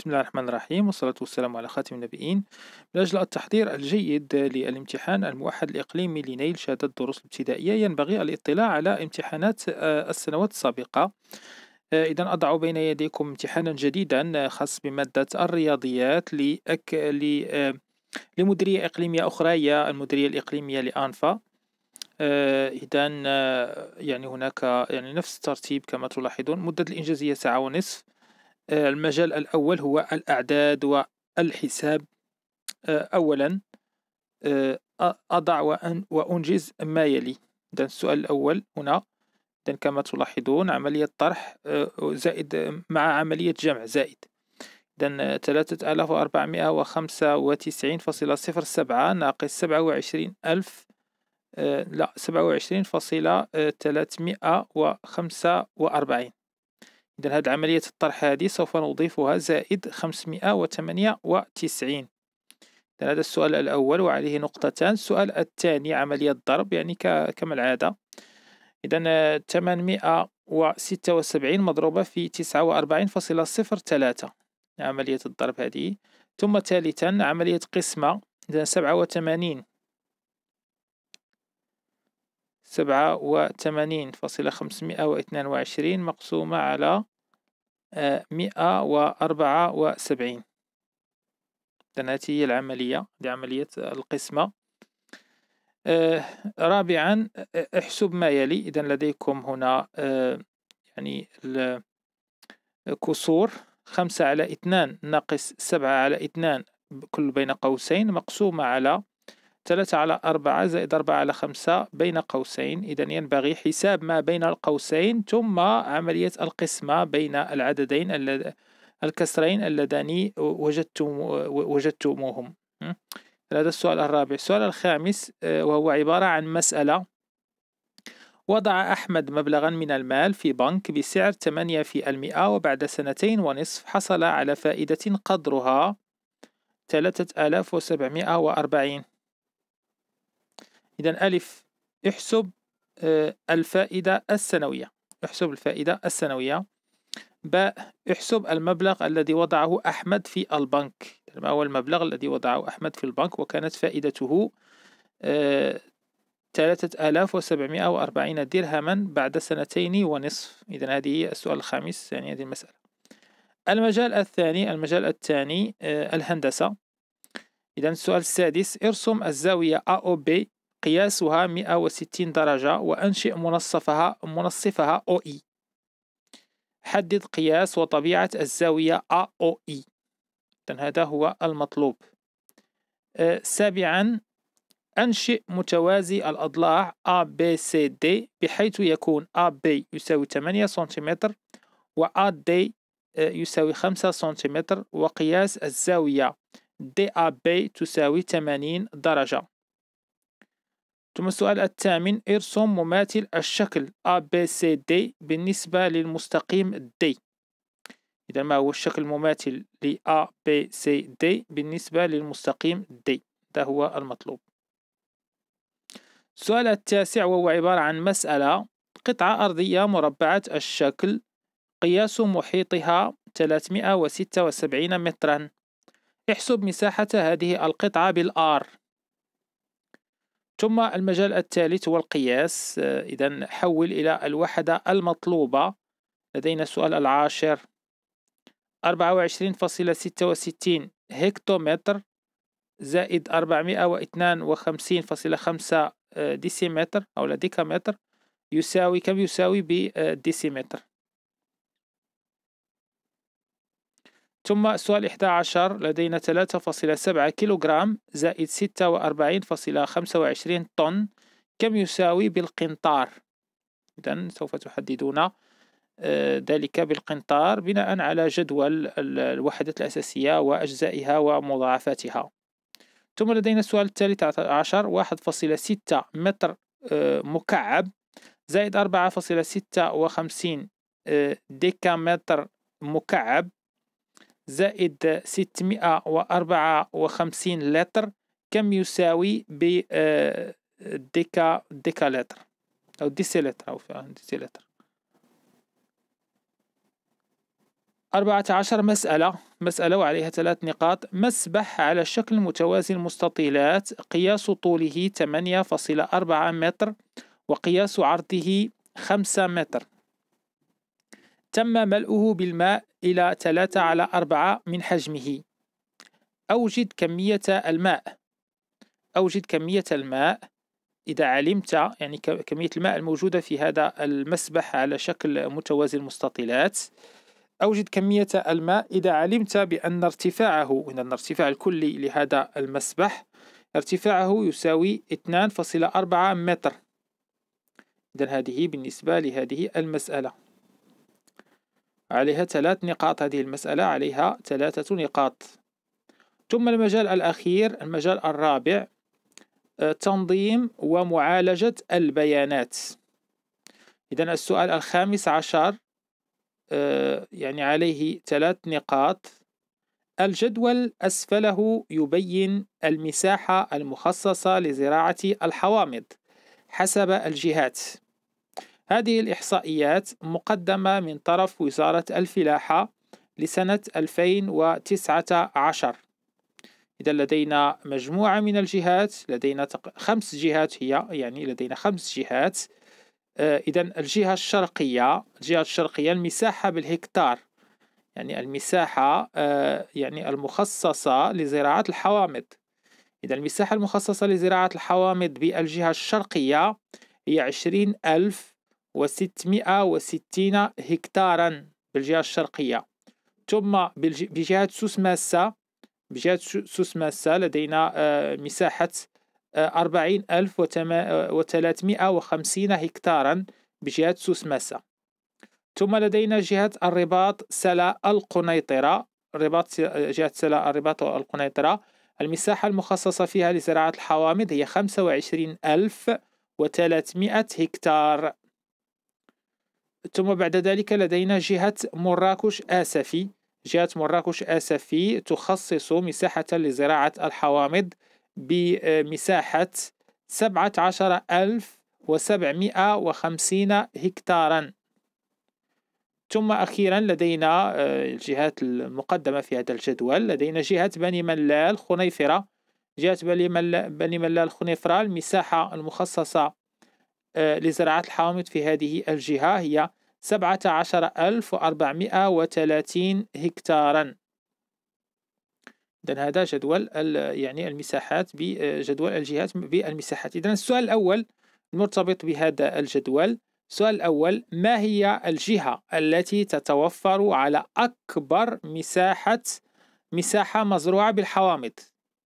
بسم الله الرحمن الرحيم والصلاة والسلام على خاتم النبيين من أجل التحضير الجيد للامتحان الموحد الإقليمي لنيل شهادة الدروس الابتدائية ينبغي الاطلاع على امتحانات آه، السنوات السابقة آه، إذا أضع بين يديكم امتحانا جديدا آه، خاص بمادة الرياضيات لأك... ل... لمديرية إقليمية أخرى هي المديرية الإقليمية لأنفا إذا يعني هناك يعني نفس الترتيب كما تلاحظون مدة الإنجازية ساعة ونصف آه، المجال الأول هو الأعداد والحساب آه، أولا آه، أضع وأنجز ما يلي ده السؤال الأول هنا ده كما تلاحظون عملية طرح زائد مع عملية جمع زائد إذن ثلاثة آلاف وأربعمائة وخمسة وتسعين فاصلة صفر سبعة ناقص سبعة وعشرين ألف لا سبعة وعشرين فاصلة ثلاثمائة وخمسة وأربعين إذا هاد عملية الطرح هذه سوف نضيفها زائد 598 إذا هذا السؤال الأول وعليه نقطتان السؤال الثاني عملية ضرب يعني كما العادة إذن 876 مضروبة في 49.03 عملية الضرب هذه ثم ثالثا عملية قسمة إذا 87 سبعة وثمانين فاصلة خمسمائة وعشرين مقسومة على مئة وأربعة وسبعين إذن هذه هي العملية دي عملية القسمة آه، رابعا احسب ما يلي إذا لديكم هنا آه، يعني الكسور خمسة على اثنان ناقص سبعة على اثنان كل بين قوسين مقسومة على 3 على 4 زائد 4 على 5 بين قوسين إذا ينبغي حساب ما بين القوسين ثم عملية القسمة بين العددين الكسرين اللذان وجدتم وجدتموهم هذا السؤال الرابع السؤال الخامس آه، وهو عبارة عن مسألة وضع أحمد مبلغا من المال في بنك بسعر 8 في المئة وبعد سنتين ونصف حصل على فائدة قدرها 3740 إذا ألف احسب آه، الفائدة السنوية احسب الفائدة السنوية باء احسب المبلغ الذي وضعه أحمد في البنك ما هو المبلغ الذي وضعه أحمد في البنك وكانت فائدته ثلاثة آه، آلاف وسبعمائة وأربعين درهما بعد سنتين ونصف إذا هذه السؤال الخامس يعني هذه المسألة المجال الثاني المجال الثاني آه، الهندسة إذا السؤال السادس ارسم الزاوية أو بي قياسها 160 درجة وأنشئ منصفها منصفها OE حدد قياس وطبيعة الزاوية AOE هذا هو المطلوب آه، سابعا أنشئ متوازي الأضلاع ABCD بحيث يكون AB يساوي 8 سنتيمتر و AD آه، يساوي 5 سنتيمتر وقياس الزاوية DAB تساوي 80 درجة ثم السؤال الثامن ارسم مماثل الشكل ABCD بالنسبة للمستقيم D إذا ما هو الشكل المماثل ل ABCD بالنسبة للمستقيم D ده هو المطلوب السؤال التاسع وهو عبارة عن مسألة قطعة أرضية مربعة الشكل قياس محيطها 376 مترا احسب مساحة هذه القطعة بالآر ثم المجال الثالث هو القياس آه، إذا حول إلى الوحدة المطلوبة لدينا السؤال العاشر 24.66 هكتومتر زائد 452.5 آه، ديسيمتر أو ديكامتر يساوي كم يساوي بالديسيمتر آه، ثم السؤال 11 لدينا 3.7 كيلوغرام زائد 46.25 طن كم يساوي بالقنطار إذا سوف تحددون آه، ذلك بالقنطار بناء على جدول الوحدات الأساسية وأجزائها ومضاعفاتها ثم لدينا السؤال الثالث عشر 1.6 متر آه، مكعب زائد 4.56 آه، متر مكعب زائد 654 لتر كم يساوي ب آه، ديكا ديكا لتر أو ديسي لتر أو ديسي لتر 14 مسألة مسألة وعليها ثلاث نقاط مسبح على شكل متوازي المستطيلات قياس طوله 8.4 متر وقياس عرضه 5 متر تم ملؤه بالماء إلى 3 على 4 من حجمه أوجد كمية الماء أوجد كمية الماء إذا علمت يعني كمية الماء الموجودة في هذا المسبح على شكل متوازي المستطيلات أوجد كمية الماء إذا علمت بأن ارتفاعه إن الارتفاع الكلي لهذا المسبح ارتفاعه يساوي 2.4 متر إذا هذه بالنسبة لهذه المسألة عليها ثلاث نقاط هذه المسألة عليها ثلاثة نقاط ثم المجال الأخير المجال الرابع آه، تنظيم ومعالجة البيانات إذا السؤال الخامس عشر آه، يعني عليه ثلاث نقاط الجدول أسفله يبين المساحة المخصصة لزراعة الحوامض حسب الجهات هذه الإحصائيات مقدمة من طرف وزارة الفلاحة لسنة 2019 إذا لدينا مجموعة من الجهات لدينا خمس جهات هي يعني لدينا خمس جهات آه، إذا الجهة الشرقية الجهة الشرقية المساحة بالهكتار يعني المساحة آه، يعني المخصصة لزراعة الحوامض إذا المساحة المخصصة لزراعة الحوامض بالجهة الشرقية هي عشرين ألف و660 هكتارا بالجهة الشرقية ثم بجهة سوس ماسة بجهة سوس ماسة لدينا آه، مساحة 40350 آه، آه، هكتارا بجهة سوس ماسة ثم لدينا جهة الرباط سلا القنيطرة رباط جهة سلا الرباط القنيطرة المساحة المخصصة فيها لزراعة الحوامض هي 25300 هكتار ثم بعد ذلك لدينا جهة مراكش آسفي جهة مراكش آسفي تخصص مساحة لزراعة الحوامض بمساحة 17750 هكتارا ثم أخيرا لدينا آه، الجهات المقدمة في هذا الجدول لدينا جهة بني ملال خنيفرة جهة بني ملال خنيفرة المساحة المخصصة آه، لزراعة الحامض في هذه الجهة هي 17430 هكتارا إذا هذا جدول يعني المساحات بجدول آه، الجهات بالمساحات إذا السؤال الأول المرتبط بهذا الجدول السؤال الأول ما هي الجهة التي تتوفر على أكبر مساحة مساحة مزروعة بالحوامض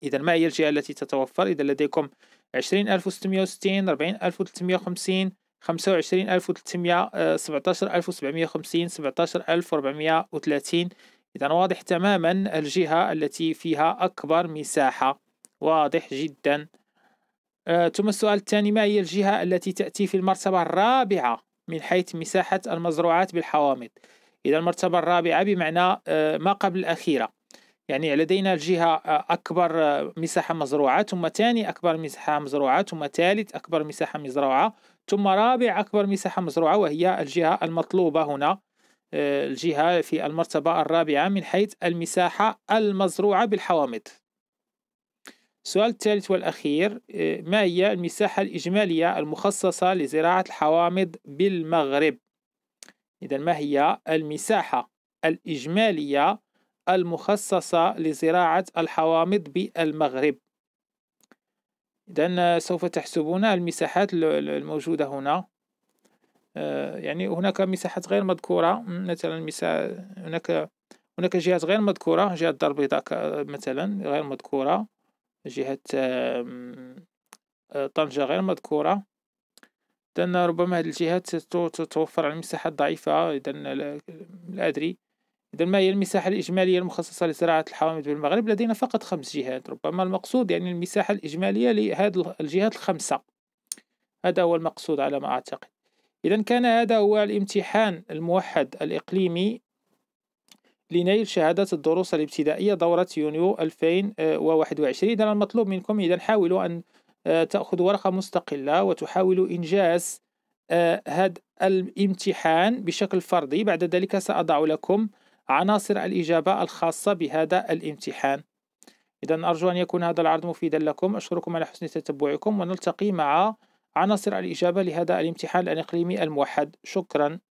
إذا ما هي الجهة التي تتوفر إذا لديكم عشرين ألف وستمية وستين ربعين ألف وتلتمية وخمسين خمسة وعشرين ألف وتلتمية سبعتاشر ألف وسبعمية وخمسين سبعتاشر ألف وأربعمية وثلاثين إذا واضح تماما الجهة التي فيها أكبر مساحة واضح جدا آه، ثم السؤال الثاني ما هي الجهة التي تأتي في المرتبة الرابعة من حيث مساحة المزروعات بالحوامض إذا المرتبة الرابعة بمعنى آه، ما قبل الأخيرة يعني لدينا الجهة آه، أكبر آه، مساحة مزروعة ثم ثاني أكبر مساحة مزروعة ثم ثالث أكبر مساحة مزروعة ثم رابع أكبر مساحة مزروعة وهي الجهة المطلوبة هنا آه، الجهة في المرتبة الرابعة من حيث المساحة المزروعة بالحوامض السؤال الثالث والأخير ما هي المساحة الإجمالية المخصصة لزراعة الحوامض بالمغرب؟ إذا ما هي المساحة الإجمالية المخصصة لزراعة الحوامض بالمغرب إذن سوف تحسبون المساحات الموجودة هنا آه، يعني هناك مساحات غير مذكورة مثلا مساحة هناك هناك جهات غير مذكورة جهة الدار البيضاء مثلا غير مذكورة جهة آه، طنجة غير مذكورة إذن ربما هذه الجهات توفر على المساحات ضعيفة إذن لا أدري إذا ما هي المساحة الإجمالية المخصصة لزراعة الحوامض بالمغرب لدينا فقط خمس جهات ربما المقصود يعني المساحة الإجمالية لهذه الجهات الخمسة هذا هو المقصود على ما أعتقد إذا كان هذا هو الامتحان الموحد الإقليمي لنيل شهادة الدروس الابتدائية دورة يونيو 2021 إذا المطلوب منكم إذا حاولوا أن آه، تأخذوا ورقة مستقلة وتحاولوا إنجاز آه، هذا الامتحان بشكل فردي بعد ذلك سأضع لكم عناصر الإجابة الخاصة بهذا الامتحان إذا أرجو أن يكون هذا العرض مفيدا لكم أشكركم على حسن تتبعكم ونلتقي مع عناصر الإجابة لهذا الامتحان الإقليمي الموحد شكرا